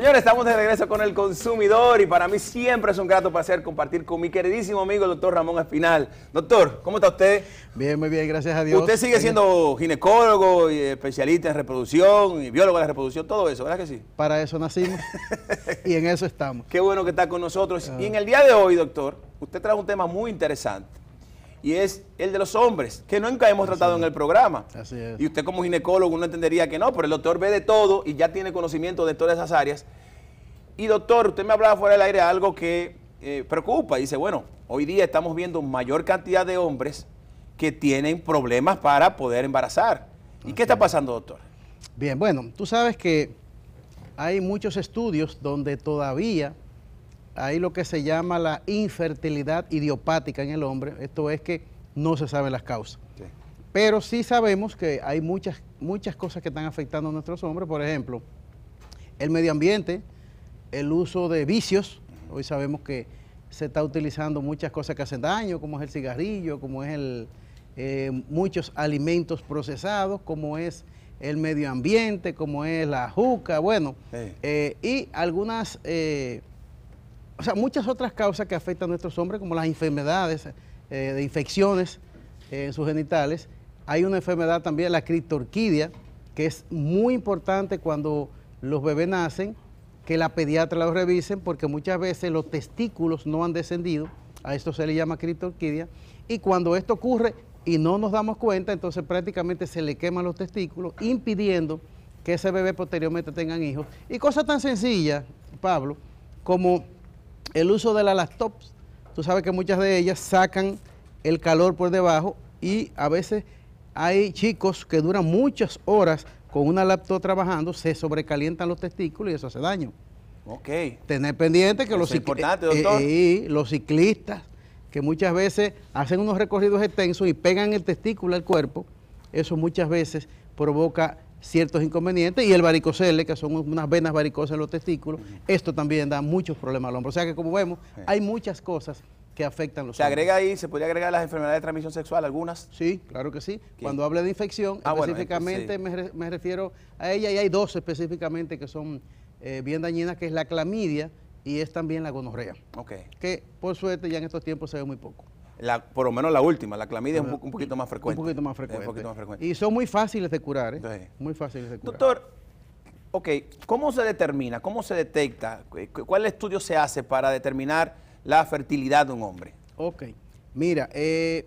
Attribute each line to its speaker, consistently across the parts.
Speaker 1: Señores, estamos de regreso con el consumidor y para mí siempre es un grato placer compartir con mi queridísimo amigo, el doctor Ramón Espinal. Doctor,
Speaker 2: ¿cómo está usted? Bien, muy bien, gracias a Dios. Usted
Speaker 1: sigue siendo ginecólogo y eh, especialista en reproducción y biólogo de la reproducción, todo eso, ¿verdad que sí?
Speaker 2: Para eso nacimos y en eso estamos.
Speaker 1: Qué bueno que está con nosotros. Ah. Y en el día de hoy, doctor, usted trae un tema muy interesante y es el de los hombres, que nunca hemos tratado en el programa. Y usted como ginecólogo no entendería que no, pero el doctor ve de todo y ya tiene conocimiento de todas esas áreas. Y doctor, usted me hablaba fuera del aire algo que preocupa. Eh, preocupa. Dice, bueno, hoy día estamos viendo mayor cantidad de hombres que tienen problemas para poder embarazar. ¿Y qué está pasando, doctor?
Speaker 2: Bien, bueno, tú sabes que hay muchos estudios donde todavía hay lo que se llama la infertilidad idiopática en el hombre, esto es que no se saben las causas. Pero sí sabemos que hay muchas, muchas cosas que están afectando a nuestros hombres, por ejemplo, el medio ambiente, el uso de vicios, hoy sabemos que se está utilizando muchas cosas que hacen daño, como es el cigarrillo, como es el, eh, muchos alimentos procesados, como es el medio ambiente, como es la juca, bueno, eh, y algunas... Eh, o sea, muchas otras causas que afectan a nuestros hombres, como las enfermedades eh, de infecciones eh, en sus genitales. Hay una enfermedad también, la criptorquidia, que es muy importante cuando los bebés nacen, que la pediatra lo revisen, porque muchas veces los testículos no han descendido, a esto se le llama criptorquidia, y cuando esto ocurre y no nos damos cuenta, entonces prácticamente se le queman los testículos, impidiendo que ese bebé posteriormente tengan hijos. Y cosas tan sencillas, Pablo, como el uso de las laptops, tú sabes que muchas de ellas sacan el calor por debajo y a veces hay chicos que duran muchas horas con una laptop trabajando, se sobrecalientan los testículos y eso hace daño. Ok. Tener pendiente que los, importante, eh, doctor. Eh, los ciclistas, que muchas veces hacen unos recorridos extensos y pegan el testículo al cuerpo, eso muchas veces provoca ciertos inconvenientes y el varicocele, que son unas venas varicosas en los testículos, esto también da muchos problemas al hombre. O sea que como vemos, hay muchas cosas que afectan los Se agrega ahí, se podría agregar las enfermedades de transmisión sexual, algunas. Sí, claro que sí. Cuando hablo de infección, ah, específicamente me, refiero a ella y hay dos específicamente que son eh, bien dañinas, que es la clamidia y es también la gonorrea. Que por suerte ya en estos tiempos se ve muy poco.
Speaker 1: La, por lo menos la última, la clamidia es un, poquito más frecuente. Un poquito más frecuente.
Speaker 2: Y son muy fáciles de curar, ¿eh? Muy fáciles de
Speaker 1: curar. Doctor, ok, ¿cómo se determina, cómo se detecta, cuál estudio se hace para determinar la fertilidad de un hombre?
Speaker 2: Ok, mira, eh,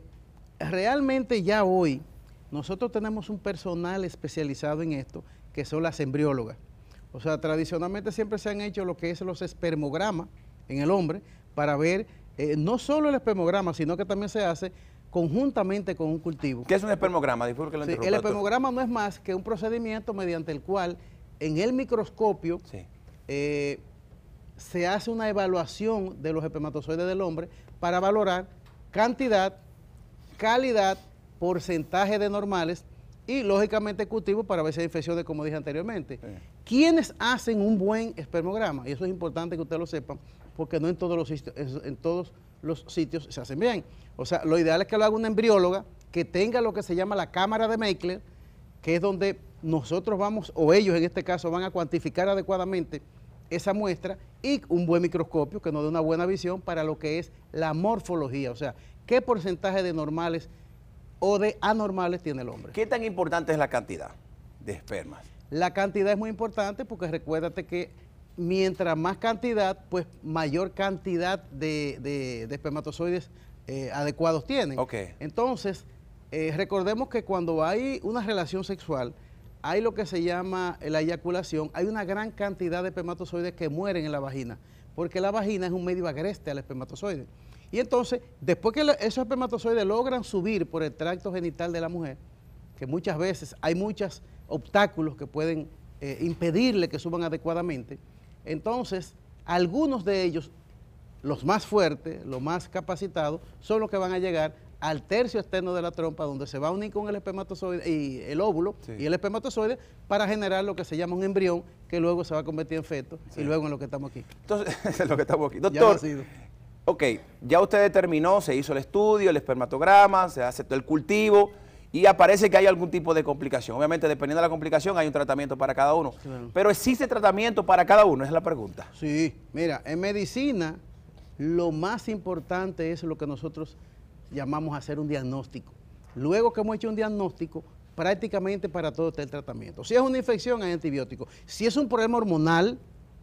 Speaker 2: realmente ya hoy nosotros tenemos un personal especializado en esto, que son las embriólogas. O sea, tradicionalmente siempre se han hecho lo que es los espermogramas en el hombre para ver eh, no solo el espermograma, sino que también se hace conjuntamente con un cultivo. ¿Qué es un espermograma? El espermograma no es más que un procedimiento mediante el cual en el microscopio eh, se hace una evaluación de los espermatozoides del hombre para valorar cantidad, calidad, porcentaje de normales y lógicamente cultivo para ver si hay infecciones como dije anteriormente. ¿Quiénes hacen un buen espermograma? Y eso es importante que usted lo sepa, porque no en todos los sitios, en todos los sitios se hacen bien. O sea, lo ideal es que lo haga una embrióloga que tenga lo que se llama la cámara de Meikler, que es donde nosotros vamos, o ellos en este caso, van a cuantificar adecuadamente esa muestra y un buen microscopio que nos dé una buena visión para lo que es la morfología, o sea, qué porcentaje de normales o de anormales tiene el hombre. ¿Qué tan importante es la cantidad de espermas? La cantidad es muy importante porque recuérdate que mientras más cantidad, pues mayor cantidad de, espermatozoides eh, adecuados tienen. Entonces, eh, recordemos que cuando hay una relación sexual, hay lo que se llama la eyaculación, hay una gran cantidad de espermatozoides que mueren en la vagina, porque la vagina es un medio agreste al espermatozoide. Y entonces, después que esos espermatozoides logran subir por el tracto genital de la mujer, que muchas veces hay muchas obstáculos que pueden eh, impedirle que suban adecuadamente. Entonces, algunos de ellos, los más fuertes, los más capacitados, son los que van a llegar al tercio externo de la trompa, donde se va a unir con el espermatozoide y el óvulo y el espermatozoide para generar lo que se llama un embrión, que luego se va a convertir en feto y luego en lo que estamos aquí. Entonces, es lo que estamos aquí. Doctor,
Speaker 1: ok, ya usted determinó, se hizo el estudio, el espermatograma, se aceptó el cultivo, y aparece que hay algún tipo de complicación. Obviamente, dependiendo de la complicación, hay un
Speaker 2: tratamiento para cada uno. Pero ¿existe tratamiento para cada uno? Esa es la pregunta. Sí, mira, en medicina lo más importante es lo que nosotros llamamos hacer un diagnóstico. Luego que hemos hecho un diagnóstico, prácticamente para todo está el tratamiento. Si es una infección, hay antibióticos. Si es un problema hormonal,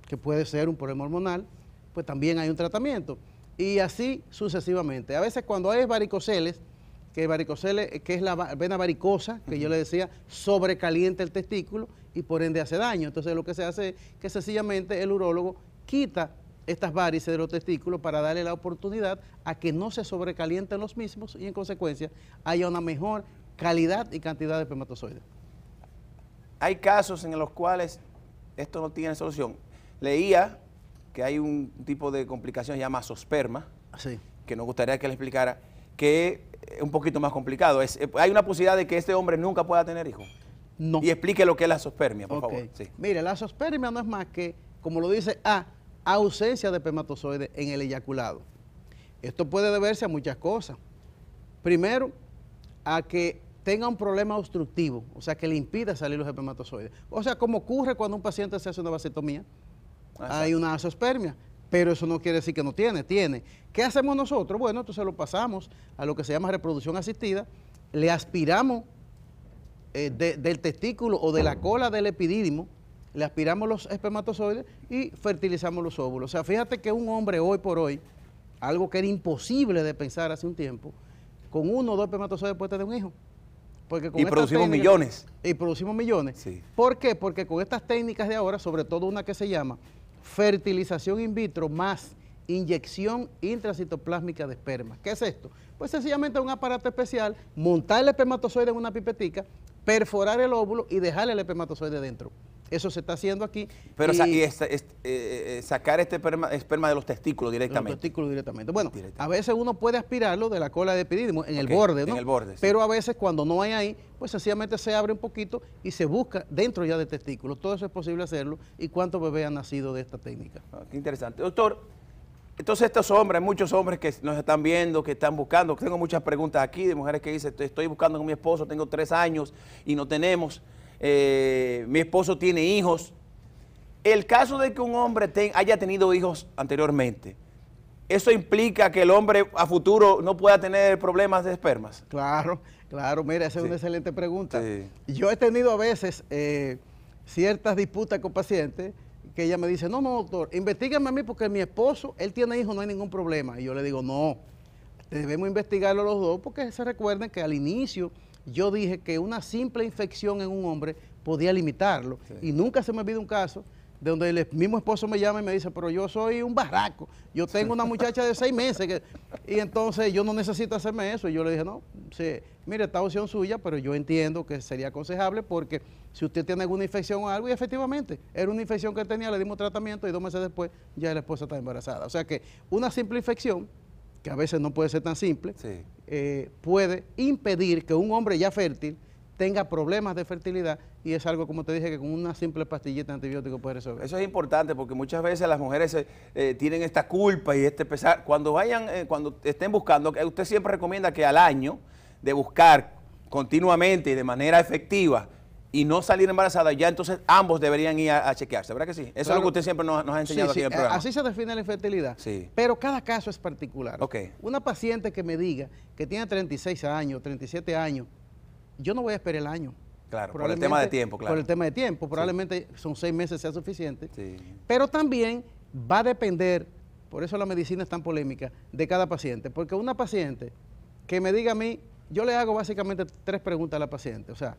Speaker 2: que puede ser un problema hormonal, pues también hay un tratamiento. Y así sucesivamente. A veces cuando hay varicoceles, que eh, que es la vena varicosa, que yo le decía, sobrecalienta el testículo y por ende hace daño. Entonces lo que se hace es que sencillamente el urólogo quita estas varices de los testículos para darle la oportunidad a que no se sobrecalienten los mismos y en consecuencia haya una mejor calidad y cantidad de espermatozoides. Hay
Speaker 1: casos en los cuales esto no tiene solución. Leía que hay un tipo de complicación llamada sosperma, que nos gustaría que le explicara, que eh, un poquito más complicado. Eh, hay una posibilidad de que este hombre nunca pueda tener hijos. No. Y explique lo que es la asospermia, por favor.
Speaker 2: Mire, la asospermia no es más que, como lo dice A, ausencia de espermatozoides en el eyaculado. Esto puede deberse a muchas cosas. Primero, a que tenga un problema obstructivo, o sea, que le impida salir los espermatozoides. O sea, como ocurre cuando un paciente se hace una vasectomía, ah, hay una asospermia pero eso no quiere decir que no tiene, tiene. ¿Qué hacemos nosotros? Bueno, entonces lo pasamos a lo que se llama reproducción asistida, le aspiramos eh, del testículo o de la cola del epidídimo, le aspiramos los espermatozoides y fertilizamos los óvulos. O sea, fíjate que un hombre hoy por hoy, algo que era imposible de pensar hace un tiempo, con uno o dos espermatozoides puede tener un hijo. Porque y producimos millones. Y producimos millones. ¿Por qué? Porque con estas técnicas de ahora, sobre todo una que se llama fertilización in vitro más inyección intracitoplásmica de esperma. ¿Qué es esto? Pues sencillamente un aparato especial, montar el espermatozoide en una pipetica, perforar el óvulo y dejar el espermatozoide dentro. Eso se está haciendo aquí. Pero y, es, este, este, eh, eh, eh, sacar este esperma, de
Speaker 1: los testículos directamente.
Speaker 2: De los testículos directamente. Bueno, a veces uno puede aspirarlo de la cola de epididimo, en el borde, ¿no? En el borde. Pero a veces cuando no hay ahí, pues sencillamente se abre un poquito y se busca dentro ya de testículos. Todo eso es posible hacerlo. ¿Y cuántos bebés han nacido de esta técnica? Ah, qué interesante. Doctor,
Speaker 1: entonces estos hombres, muchos hombres que nos están viendo, que están buscando, tengo muchas preguntas aquí de mujeres que dicen, estoy buscando con mi esposo, tengo tres años y no tenemos. Eh, mi esposo tiene hijos. El caso de que un hombre haya tenido hijos anteriormente, ¿eso implica que el hombre a futuro no pueda tener problemas de espermas?
Speaker 2: Claro, claro, mira, esa es una excelente pregunta. Yo he tenido a veces eh, ciertas disputas con pacientes que ella me dice, no, no, doctor, investigame a mí porque mi esposo, él tiene hijos, no hay ningún problema. Y yo le digo, no, debemos investigarlo los dos porque se recuerden que al inicio yo dije que una simple infección en un hombre podía limitarlo. Y nunca se me olvida un caso de donde el mismo esposo me llama y me dice, pero yo soy un barraco, yo tengo una muchacha de seis meses, y entonces yo no necesito hacerme eso. Y yo le dije, no, sí, mire, esta opción suya, pero yo entiendo que sería aconsejable porque si usted tiene alguna infección o algo, y efectivamente, era una infección que tenía, le dimos tratamiento y dos meses después ya la esposa está embarazada. O sea que una simple infección que a veces no puede ser tan simple, eh, puede impedir que un hombre ya fértil tenga problemas de fertilidad y es algo, como te dije, que con una simple pastillita antibiótico puede resolver. Eso es importante porque muchas veces las mujeres eh, eh, tienen esta
Speaker 1: culpa y este pesar. Cuando vayan, cuando estén buscando, usted siempre recomienda que al año de buscar continuamente y de manera efectiva y no salir embarazada, ya entonces ambos deberían ir a, chequearse, ¿verdad que sí? Eso es lo que usted siempre nos, ha enseñado aquí en el eh, Así
Speaker 2: se define la infertilidad. Sí. Pero cada caso es particular. Okay. Una paciente que me diga que tiene 36 años, 37 años, yo no voy a esperar el año.
Speaker 1: Claro, por el tema de tiempo, claro. Por el
Speaker 2: tema de tiempo, probablemente son seis meses sea suficiente. Pero también va a depender, por eso la medicina es tan polémica, de cada paciente. Porque una paciente que me diga a mí, yo le hago básicamente tres preguntas a la paciente. O sea,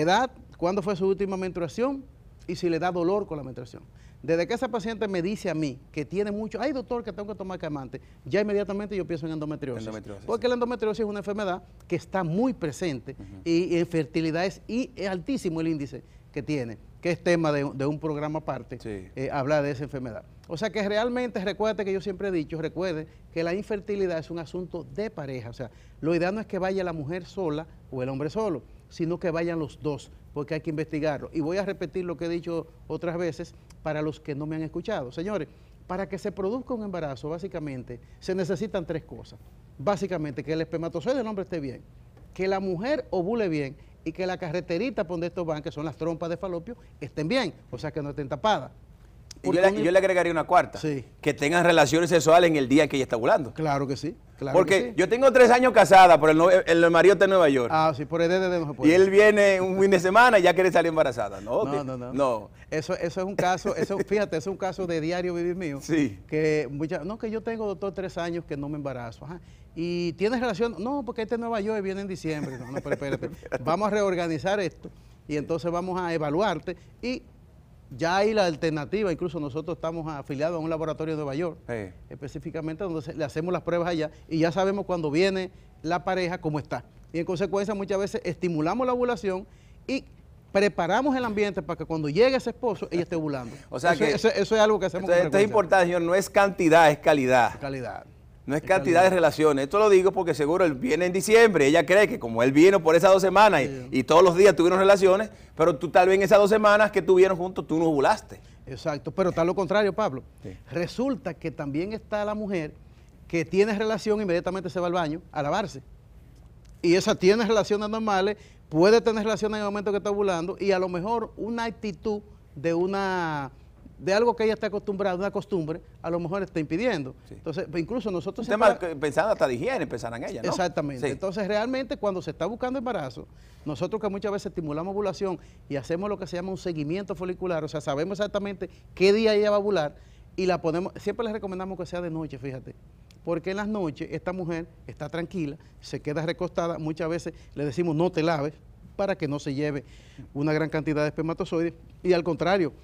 Speaker 2: edad, cuándo fue su última menstruación y si le da dolor con la menstruación. Desde que esa paciente me dice a mí que tiene mucho, ay doctor, que tengo que tomar calmante, ya inmediatamente yo pienso en endometriosis. porque la endometriosis es una enfermedad que está muy presente y en fertilidad es, y altísimo el índice que tiene, que es tema de, un programa aparte, eh, hablar de esa enfermedad. O sea que realmente, recuérdate que yo siempre he dicho, recuerde que la infertilidad es un asunto de pareja. O sea, lo ideal no es que vaya la mujer sola o el hombre solo sino que vayan los dos, porque hay que investigarlo. Y voy a repetir lo que he dicho otras veces para los que no me han escuchado. Señores, para que se produzca un embarazo, básicamente, se necesitan tres cosas. Básicamente, que el espermatozoide del hombre esté bien, que la mujer ovule bien y que la carreterita donde estos van, que son las trompas de falopio, estén bien, o sea que no estén tapadas.
Speaker 1: Y yo, le, agregaría una cuarta, que tengan relaciones sexuales en el día que ella está ovulando.
Speaker 2: Claro que sí.
Speaker 1: Porque yo tengo tres años casada, pero el, marido está Nueva York.
Speaker 2: Ah, sí, por el DDD no se
Speaker 1: puede. Y él viene un fin de semana y ya quiere salir embarazada. No, no, no, no.
Speaker 2: Eso, eso es un caso, eso, fíjate, es un caso de diario vivir mío. Sí. Que mucha, no, que yo tengo, doctor, tres años que no me embarazo. Ajá y tienes relación, no, porque este es Nueva York viene en diciembre, no, no, pero, vamos a reorganizar esto y entonces vamos a evaluarte y ya hay la alternativa, incluso nosotros estamos afiliados a un laboratorio de Nueva York, específicamente donde le hacemos las pruebas allá y ya sabemos cuando viene la pareja cómo está. Y en consecuencia muchas veces estimulamos la ovulación y preparamos el ambiente para que cuando llegue ese esposo ella esté ovulando. o sea que, eso, es algo que hacemos. esto es importante, señor, no
Speaker 1: es cantidad, es calidad. Calidad. No es cantidad de relaciones. Esto lo digo porque seguro él viene en diciembre. Ella cree que como él vino por esas dos semanas y, todos los días tuvieron relaciones, pero tú tal vez
Speaker 2: en esas dos semanas que tuvieron juntos tú no ovulaste. Exacto, pero está lo contrario, Pablo. Resulta que también está la mujer que tiene relación, inmediatamente se va al baño a lavarse. Y esa tiene relaciones normales, puede tener relaciones en el momento que está ovulando y a lo mejor una actitud de una de algo que ella está acostumbrada, una costumbre, a lo mejor está impidiendo. Entonces, pues, incluso nosotros... tenemos. pensando hasta de higiene, en ella, ¿no? Exactamente. Entonces, realmente, cuando se está buscando embarazo, nosotros que muchas veces estimulamos ovulación y hacemos lo que se llama un seguimiento folicular, o sea, sabemos exactamente qué día ella va a ovular y la ponemos... Siempre les recomendamos que sea de noche, fíjate porque en las noches esta mujer está tranquila, se queda recostada, muchas veces le decimos no te laves para que no se lleve una gran cantidad de espermatozoides y al contrario,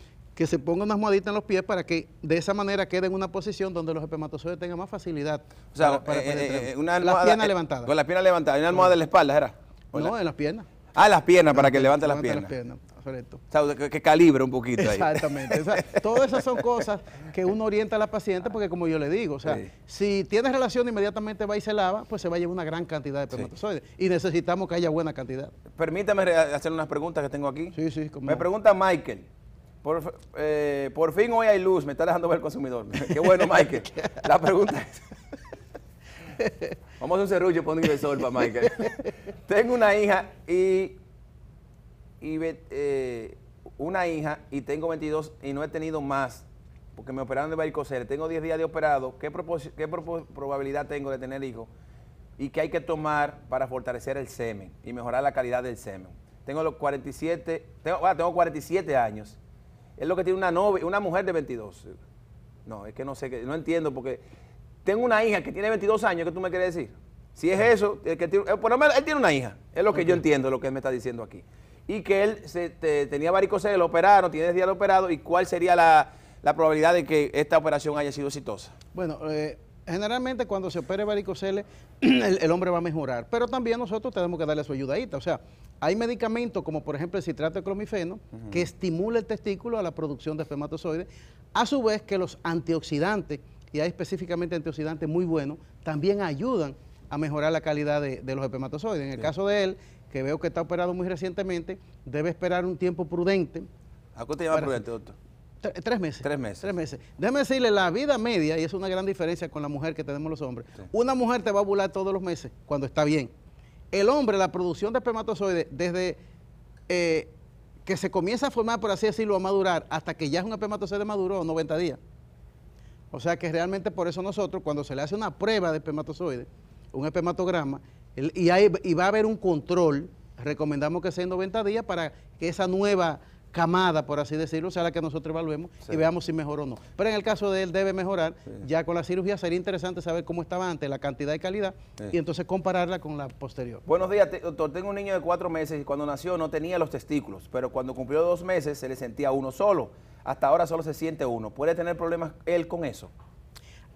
Speaker 2: que se ponga una almohadita en los pies para que de esa manera quede en una posición donde los espermatozoides tengan más facilidad. O sea, eh, eh, eh, una almohada, la pierna eh, Con
Speaker 1: una almohada en la espalda, ¿era?
Speaker 2: No, en las piernas.
Speaker 1: Ah, las piernas, para que levante las piernas. Las
Speaker 2: piernas. Correcto. O
Speaker 1: sea, que, calibre un poquito ahí.
Speaker 2: Exactamente. todas esas son cosas que uno orienta a la paciente porque como yo le digo, o sea, si tiene relación inmediatamente va y se lava, pues se va a llevar una gran cantidad de espermatozoides y necesitamos que haya buena cantidad.
Speaker 1: Permítame hacer unas preguntas que tengo aquí. Sí, sí. Me pregunta Michael. Eh, por, fin hoy hay luz, me está dejando ver el consumidor. Qué bueno, Michael. La pregunta es... Vamos a un cerrullo ponle el sol para Michael. tengo una hija y... y eh, una hija y tengo 22 y no he tenido más porque me operaron de varicocele. Tengo 10 días de operado. ¿Qué, probabilidad tengo de tener hijos? Y qué hay que tomar para fortalecer el semen y mejorar la calidad del semen. Tengo los 47, tengo, ah, tengo 47 años es lo que tiene una novia, una mujer de 22. No, es que no sé, no entiendo porque tengo una hija que tiene 22 años, ¿qué tú me quieres decir? Si es eso, eh, por lo menos él tiene una hija, es lo que yo entiendo, lo que él me está diciendo aquí. Y que él se, tenía varicocele, lo operaron, tiene día operado, y cuál sería la, la probabilidad de que esta operación haya sido exitosa.
Speaker 2: Bueno, eh, generalmente cuando se opere varicocele, el, hombre va a mejorar, pero también nosotros tenemos que darle su ayudadita. O sea, hay medicamentos como por ejemplo el citrato de clomifeno que estimula el testículo a la producción de espermatozoides, a su vez que los antioxidantes, y hay específicamente antioxidantes muy buenos, también ayudan a mejorar la calidad de, los espermatozoides. En el caso de él, que veo que está operado muy recientemente, debe esperar un tiempo prudente. ¿A cuánto llama prudente, doctor? Tres meses. Tres meses. Tres meses. Déjeme decirle, la vida media, y es una gran diferencia con la mujer que tenemos los hombres, una mujer te va a ovular todos los meses cuando está bien. El hombre, la producción de espermatozoides, desde eh, que se comienza a formar, por así decirlo, a madurar, hasta que ya es un espermatozoide maduro, 90 días. O sea que realmente por eso nosotros, cuando se le hace una prueba de espermatozoides, un espermatograma, y, y va a haber un control, recomendamos que sea en 90 días para que esa nueva camada, por así decirlo, sea la que nosotros evaluemos y veamos si mejoró o no. Pero en el caso de él debe mejorar, ya con la cirugía sería interesante saber cómo estaba antes, la cantidad y calidad, y entonces compararla con la posterior.
Speaker 1: Buenos días, doctor, tengo un niño de cuatro meses y cuando nació no tenía los testículos, pero cuando cumplió dos meses se le sentía uno solo, hasta ahora solo se siente uno. ¿Puede tener problemas él con eso?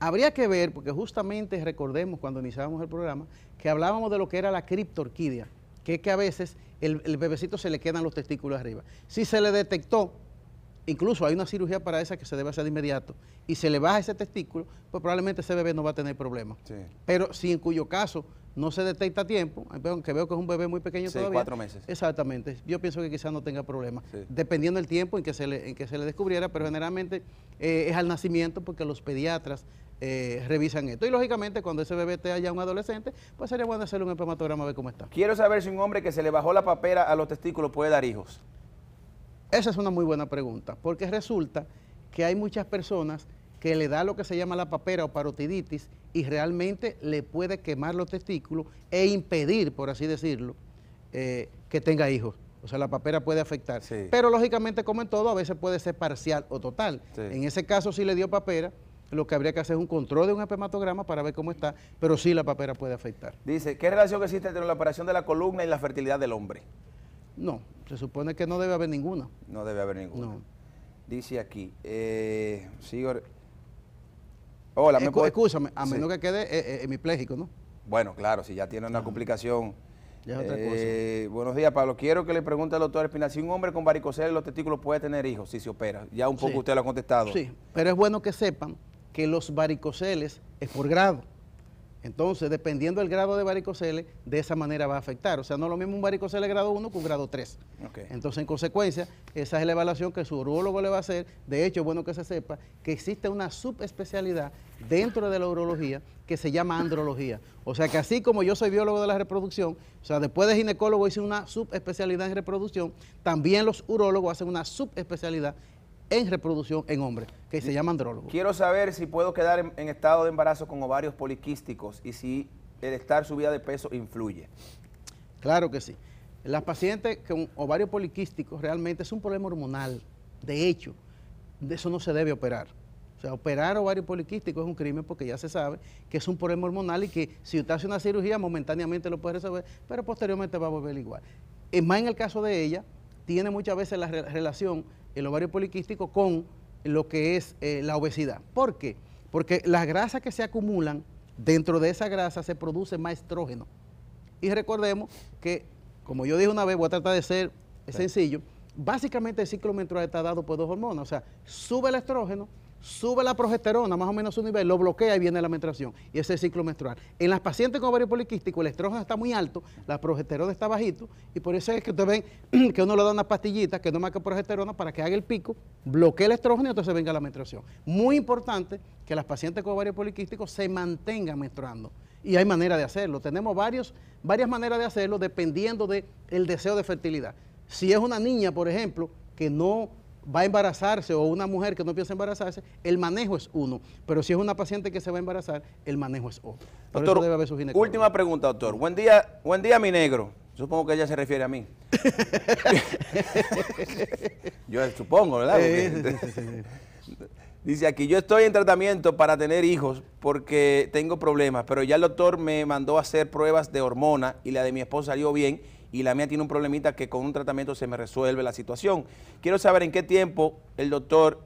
Speaker 2: Habría que ver, porque justamente recordemos cuando iniciábamos el programa, que hablábamos de lo que era la criptorquidia que es que a veces el, bebecito se le quedan los testículos arriba. Si se le detectó, incluso hay una cirugía para esa que se debe hacer de inmediato, y se le baja ese testículo, pues probablemente ese bebé no va a tener problemas. Pero si en cuyo caso no se detecta a tiempo, aunque veo que es un bebé muy pequeño sí, todavía. cuatro meses. Exactamente. Yo pienso que quizás no tenga problemas, dependiendo del tiempo en que se le, descubriera, pero generalmente eh, es al nacimiento porque los pediatras eh, revisan esto. Y lógicamente, cuando ese bebé esté haya un adolescente, pues sería bueno hacerle un hematograma a ver cómo está. Quiero saber si un hombre que se le bajó la papera a los testículos puede dar hijos. Esa es una muy buena pregunta, porque resulta que hay muchas personas que le da lo que se llama la papera o parotiditis y realmente le puede quemar los testículos e impedir, por así decirlo, eh, que tenga hijos. O sea, la papera puede afectar. Pero lógicamente, como en todo, a veces puede ser parcial o total. En ese caso, si le dio papera, lo que habría que hacer es un control de un espermatograma para ver cómo está, pero sí la papera puede afectar.
Speaker 1: Dice, ¿qué relación existe entre la operación de la columna y la fertilidad del hombre?
Speaker 2: No, se supone que no debe haber ninguna.
Speaker 1: No debe haber ninguna. Dice aquí, eh, Hola, me Escúchame, a menos
Speaker 2: que quede eh, eh, hemipléjico, ¿no?
Speaker 1: Bueno, claro, si ya tiene una complicación... Ya eh, Buenos días, Pablo. Quiero que le pregunte al doctor Espina, si un hombre con varicocele en los testículos puede tener hijos si se opera. Ya un poco usted lo ha contestado. Sí,
Speaker 2: pero es bueno que sepan que los varicoceles es por grado. Entonces, dependiendo del grado de varicoceles, de esa manera va a afectar. O sea, no es lo mismo un varicocele grado 1 que un grado 3. Entonces, en consecuencia, esa es la evaluación que su urologo le va a hacer. De hecho, es bueno que se sepa que existe una subespecialidad dentro de la urología que se llama andrología. O sea, que así como yo soy biólogo de la reproducción, o sea, después de ginecólogo hice una subespecialidad en reproducción, también los urólogos hacen una subespecialidad en reproducción en hombres, que se llama andrólogo.
Speaker 1: Quiero saber si puedo quedar en, estado de embarazo con ovarios poliquísticos y si el estar subida de peso influye.
Speaker 2: Claro que sí. Las pacientes con ovarios poliquísticos realmente es un problema hormonal. De hecho, de eso no se debe operar. O sea, operar ovario poliquístico es un crimen porque ya se sabe que es un problema hormonal y que si usted hace una cirugía momentáneamente lo puede resolver, pero posteriormente va a volver igual. Es eh, más en el caso de ella, tiene muchas veces la relación el ovario poliquístico con lo que es eh, la obesidad. ¿Por qué? Porque las grasas que se acumulan, dentro de esa grasa se produce más estrógeno. Y recordemos que, como yo dije una vez, voy a tratar de ser sencillo, básicamente el ciclo menstrual está dado por dos hormonas, o sea, sube el estrógeno, sube la progesterona más o menos a su nivel, lo bloquea y viene la menstruación. Y ese es el ciclo menstrual. En las pacientes con ovario poliquístico, el estrógeno está muy alto, la progesterona está bajito, y por eso es que ustedes ven que uno le da una pastillita que no marque progesterona para que haga el pico, bloquee el estrógeno y entonces venga la menstruación. Muy importante que las pacientes con ovario poliquístico se mantengan menstruando. Y hay manera de hacerlo. Tenemos varios, varias maneras de hacerlo dependiendo del el deseo de fertilidad. Si es una niña, por ejemplo, que no va a embarazarse o una mujer que no piensa embarazarse, el manejo es uno. Pero si es una paciente que se va a embarazar, el manejo es otro. doctor, última
Speaker 1: pregunta, doctor. Buen día, buen día, mi negro. Supongo que ella se refiere a mí. yo supongo, ¿verdad? Dice aquí, yo estoy en tratamiento para tener hijos porque tengo problemas, pero ya el doctor me mandó a hacer pruebas de hormona y la de mi esposa salió bien y la mía tiene un problemita que con un tratamiento se me resuelve la situación. Quiero saber en qué tiempo el doctor,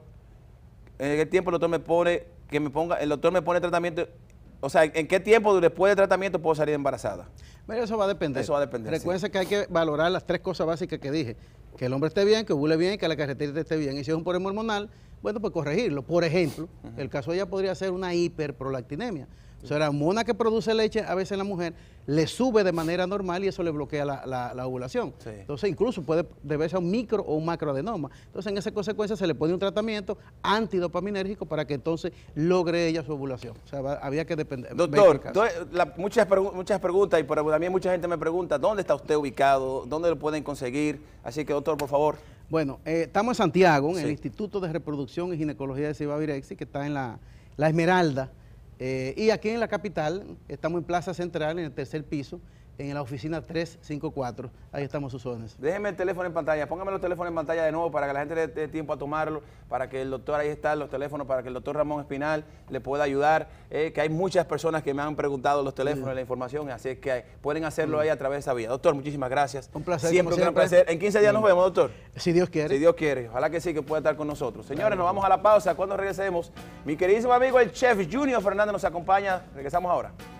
Speaker 1: en qué tiempo el doctor me pone, que me ponga, el doctor me pone tratamiento o sea, ¿en qué tiempo después del tratamiento puedo salir embarazada?
Speaker 2: eso va a depender. Eso va a depender. Recuerden que hay que valorar las tres cosas básicas que dije: que el hombre esté bien, que ovule bien, que la carretera esté bien. Y si es un problema hormonal, bueno, pues corregirlo. Por ejemplo, el caso de ella podría ser una hiperprolactinemia. O sea, la hormona que produce leche a veces en la mujer le sube de manera normal y eso le bloquea la, ovulación. Entonces, incluso puede deberse a un micro o un macroadenoma. Entonces, en esa consecuencia se le pone un tratamiento antidopaminérgico para que entonces logre ella su ovulación. O sea, había que depender. Doctor,
Speaker 1: eh, muchas, muchas preguntas y por, también mucha gente me pregunta, ¿dónde está usted ubicado? ¿Dónde lo pueden conseguir? Así que, doctor, por favor.
Speaker 2: Bueno, eh, estamos en Santiago, en el Instituto de Reproducción y Ginecología de Cibavirexi, que está en la, la Esmeralda, eh, y aquí en la capital, estamos en Plaza Central, en el tercer piso, en la oficina 354. Ahí estamos sus órdenes.
Speaker 1: Déjenme el teléfono en pantalla, pónganme los teléfonos en pantalla de nuevo para que la gente dé tiempo a tomarlo, para que el doctor, ahí están los teléfonos, para que el doctor Ramón Espinal le pueda ayudar, eh, que hay muchas personas que me han preguntado los teléfonos, la información, así es que pueden hacerlo ahí a través de esa vía. Doctor, muchísimas gracias. Un placer. Siempre un placer. En 15 días nos
Speaker 2: vemos, doctor. Si Dios quiere. Si
Speaker 1: Dios quiere, ojalá que sí, que pueda estar con nosotros. Señores, nos vamos a la pausa, cuando regresemos, mi queridísimo amigo el chef Junior Fernández nos acompaña, regresamos ahora.